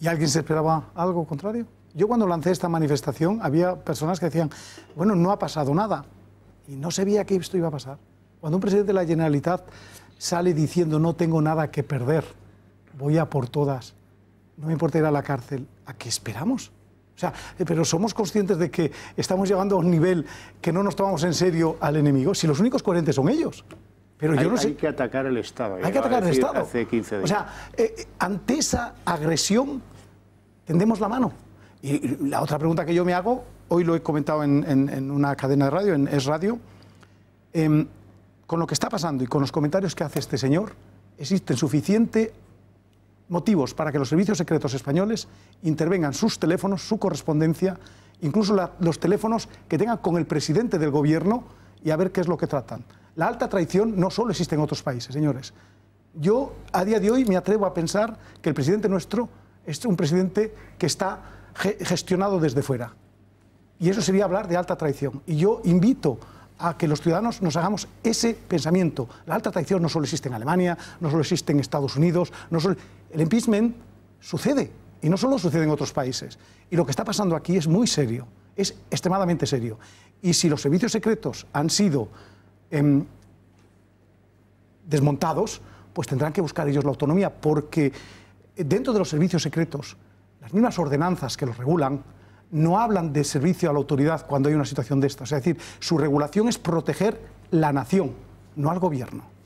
¿Y alguien se esperaba algo contrario? Yo cuando lancé esta manifestación había personas que decían, bueno, no ha pasado nada. Y no sabía veía que esto iba a pasar. Cuando un presidente de la Generalitat sale diciendo, no tengo nada que perder, voy a por todas, no me importa ir a la cárcel, ¿a qué esperamos? O sea, eh, pero somos conscientes de que estamos llegando a un nivel que no nos tomamos en serio al enemigo, si los únicos coherentes son ellos hay, no sé... que atacar al Estado. Hay que atacar al Estado. días. O sea, eh, eh, ante esa agresión tendemos la mano. Y la otra pregunta que yo me hago, hoy lo he comentado en, una cadena de radio, en Es Radio, em, con lo que está pasando y con los comentarios que hace este señor, existen suficientes motivos para que los servicios secretos españoles intervengan sus teléfonos, su correspondencia, incluso los teléfonos que tengan con el presidente del gobierno y a ver qué es lo que tratan. La alta traición no solo existe en otros países, señores. Yo a día de hoy me atrevo a pensar que el presidente nuestro es un presidente que está gestionado desde fuera. Y eso sería hablar de alta traición. Y yo invito a que los ciudadanos nos hagamos ese pensamiento. La alta traición no solo existe en Alemania, no solo existe en Estados Unidos, el impeachment sucede y no solo sucede en otros países. Y lo que está pasando aquí es muy serio, es extremadamente serio. Y si los servicios secretos han sido Em, desmontados, pues tendrán que buscar ellos la autonomía, porque dentro de los servicios secretos, las mismas ordenanzas que los regulan, no hablan de servicio a la autoridad cuando hay una situación de esta Es decir, su regulación es proteger la nación, no al gobierno.